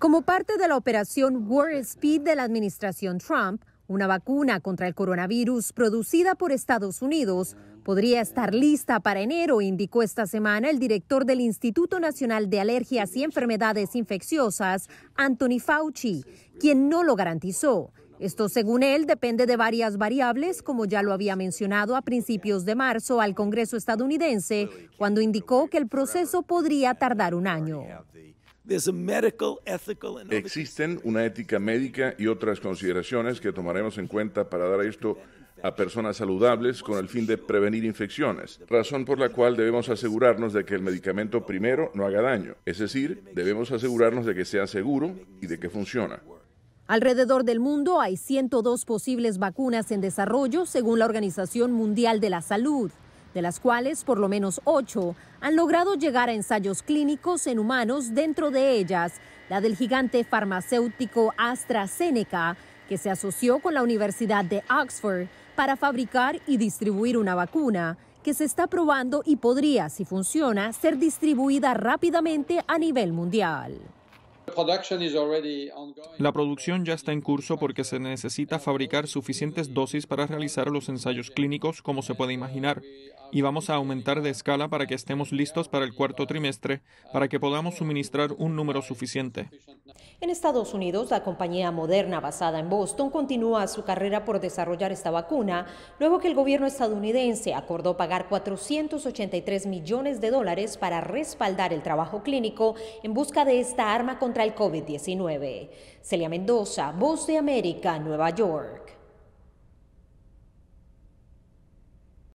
Como parte de la operación War Speed de la administración Trump, una vacuna contra el coronavirus producida por Estados Unidos podría estar lista para enero, indicó esta semana el director del Instituto Nacional de Alergias y Enfermedades Infecciosas, Anthony Fauci, quien no lo garantizó. Esto, según él, depende de varias variables, como ya lo había mencionado a principios de marzo al Congreso estadounidense, cuando indicó que el proceso podría tardar un año. Existen una ética médica y otras consideraciones que tomaremos en cuenta para dar esto a personas saludables con el fin de prevenir infecciones, razón por la cual debemos asegurarnos de que el medicamento primero no haga daño, es decir, debemos asegurarnos de que sea seguro y de que funciona. Alrededor del mundo hay 102 posibles vacunas en desarrollo según la Organización Mundial de la Salud, de las cuales por lo menos ocho han logrado llegar a ensayos clínicos en humanos, dentro de ellas la del gigante farmacéutico AstraZeneca, que se asoció con la Universidad de Oxford para fabricar y distribuir una vacuna que se está probando y podría, si funciona, ser distribuida rápidamente a nivel mundial. La producción ya está en curso porque se necesita fabricar suficientes dosis para realizar los ensayos clínicos, como se puede imaginar, y vamos a aumentar de escala para que estemos listos para el cuarto trimestre, para que podamos suministrar un número suficiente. En Estados Unidos, la compañía Moderna, basada en Boston, continúa su carrera por desarrollar esta vacuna, luego que el gobierno estadounidense acordó pagar 483 millones de dólares para respaldar el trabajo clínico en busca de esta arma contra contra el COVID-19. Celia Mendoza, Voz de América, Nueva York.